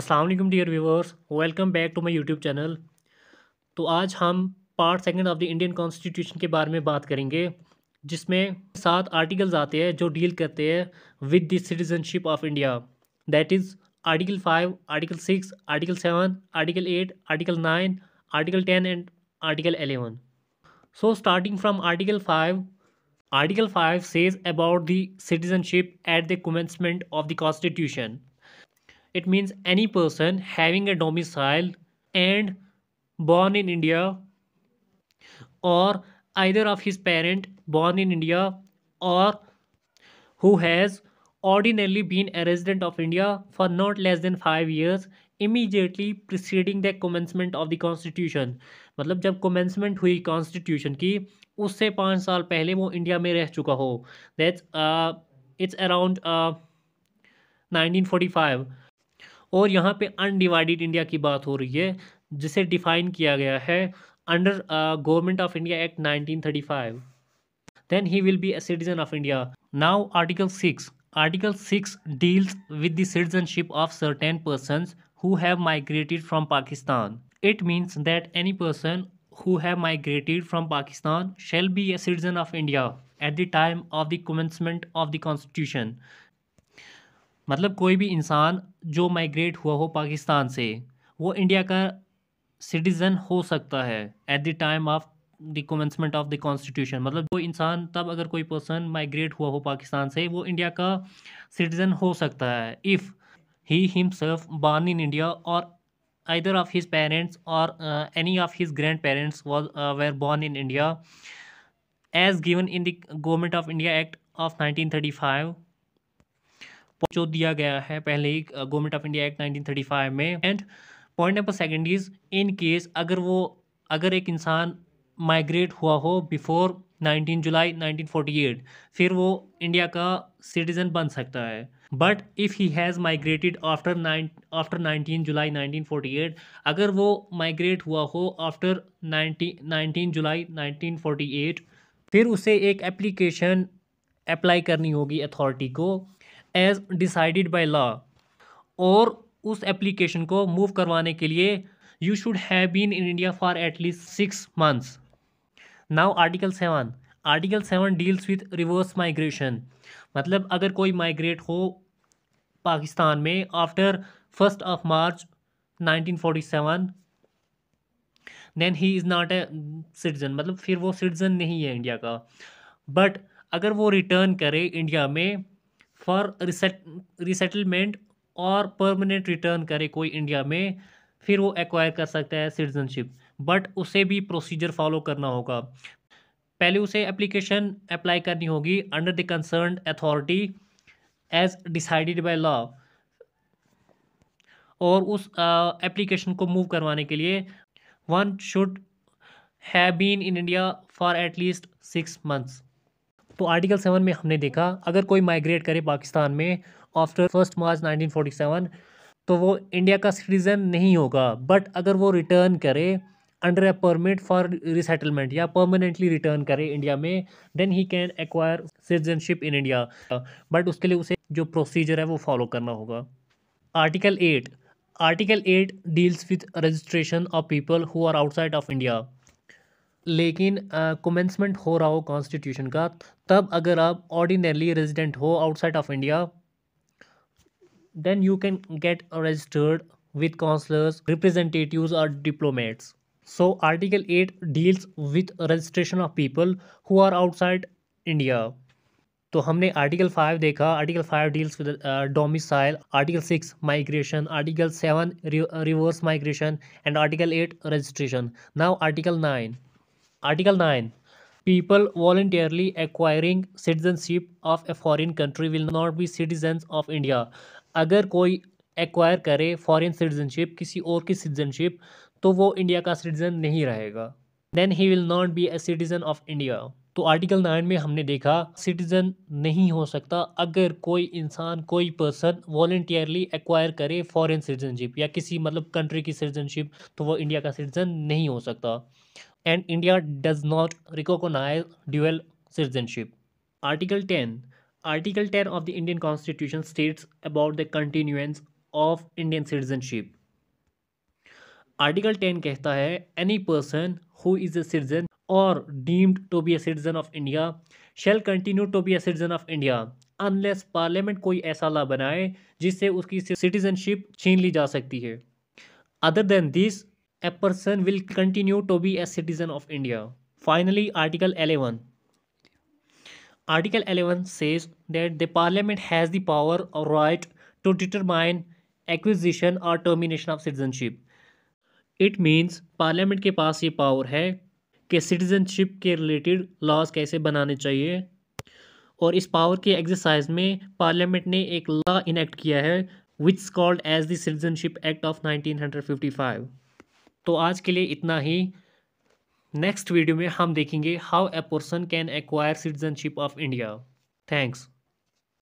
वालेकुम dear viewers welcome back to my YouTube channel तो आज हम part second of the Indian constitution के बारे में बात करेंगे जिसमें सात आर्टिकल्स आते हैं जो डील करते हैं with the citizenship of India that is article five article six article seven article eight article nine article ten and article eleven so starting from article five article five says about the citizenship at the commencement of the constitution it means any person having a domicile and born in india or either of his parent born in india or who has ordinarily been a resident of india for not less than 5 years immediately preceding the commencement of the Constitution. मतलब जब commencement हुई Constitution की उससे पाँच साल पहले वो India में रह चुका हो That's इट्स अराउंड नाइनटीन और यहाँ पे अनडिवाइडेड इंडिया की बात हो रही है जिसे डिफाइन किया गया है under government of India act 1935 then he will be a citizen of India now article six article six deals with the of certain person who have migrated from Pakistan it means that any person who have migrated from pakistan shall be a citizen of india at the time of the commencement of the constitution मतलब कोई भी इंसान जो migrate हुआ हो पाकिस्तान से वो India का सिटीज़न हो सकता है at the time of the commencement of the constitution मतलब वो इंसान तब अगर कोई पर्सन माइग्रेट हुआ हो पाकिस्तान से वो इंडिया का सिटीज़न हो सकता है if he himself born in India और either ऑफ़ his पेरेंट्स और any any of grand parents was uh, born in India as as in in of India act of nineteen thirty five जो दिया गया है पहले ही government of India act five में and point number second is in case अगर वो अगर एक इंसान माइग्रेट हुआ हो बिफोर 19 जुलाई 1948 फिर वो इंडिया का सिटीज़न बन सकता है but if he has migrated after nine after 19 July 1948 अगर वो माइग्रेट हुआ हो आफ्टर 19 19 जुलाई 1948 फिर उसे एक एप्लीकेशन अप्लाई करनी होगी अथॉरिटी को एज डिसाइडेड बाय लॉ और उस एप्लीकेशन को मूव करवाने के लिए you should have been in India for at least six months now article seven article seven deals with reverse migration मतलब अगर कोई माइग्रेट हो पाकिस्तान में after first of March 1947 then he is not a citizen मतलब फिर वो सिटीज़न नहीं है इंडिया का बट अगर वो रिटर्न करे इंडिया में फॉर रिसेटलमेंट और परमानेंट रिटर्न करे कोई इंडिया में फिर वो एक्वायर कर सकता है सिटीजनशिप बट उसे भी प्रोसीजर फॉलो करना होगा पहले उसे एप्लीकेशन अप्लाई करनी होगी under the concern authority as decided by law और उस एप्लीकेशन को मूव करवाने के लिए one should have been in India for at least six months तो आर्टिकल सेवन में हमने देखा अगर कोई माइग्रेट करे पाकिस्तान में आफ्टर फर्स्ट मार्च 1947 तो वो इंडिया का सिटीज़न नहीं होगा बट अगर वो रिटर्न करे under a permit for resettlement या परमानेंटली रिटर्न करे इंडिया में then he can acquire citizenship in India but उसके लिए उसे जो प्रोसीजर है वो फॉलो करना होगा article eight article eight deals with registration of people who are outside of India लेकिन कमेंसमेंट uh, हो रहा हो कॉन्स्टिट्यूशन का तब अगर आप ऑर्डिनरली रेजिडेंट हो outside of India then you can get registered with counsellors representatives और diplomats so article eight deals with registration of people who are outside India तो हमने आर्टिकल फाइव देखा article five deals with domicile article six migration article seven reverse migration and article eight registration now article nine Article 9 People voluntarily acquiring citizenship of a foreign country will not be citizens of India. अगर कोई acquire करे फॉरन citizenship किसी और की citizenship तो वो India का citizen नहीं रहेगा then he will not be a citizen of India तो आर्टिकल नाइन में हमने देखा सिटीजन नहीं हो सकता अगर कोई इंसान कोई पर्सन वॉल्टियरली एक्वायर करे फॉरन सिटीजनशिप या किसी मतलब कंट्री की सिटीजनशिप तो वो इंडिया का सिटीजन नहीं हो सकता and India does not recognize dual citizenship. Article 10 Article 10 of the Indian Constitution states about the continuance of Indian citizenship. Article 10 कहता है any person who is a citizen or deemed to be a citizen of India shall continue to be a citizen of India unless parliament कोई ऐसा ला बनाए जिससे उसकी citizenship छीन ली जा सकती है other than this a person will continue to be a citizen of India. Finally, Article 11. Article 11 says that the parliament has the power or right to determine acquisition or termination of citizenship. It means parliament के पास ये power है कि citizenship के related laws कैसे बनाने चाहिए और इस पावर के एक्सरसाइज में पार्लियामेंट ने एक लॉ इनेक्ट किया है which called as the citizenship act of 1955 तो आज के लिए इतना ही नेक्स्ट वीडियो में हम देखेंगे how a person can acquire citizenship of India thanks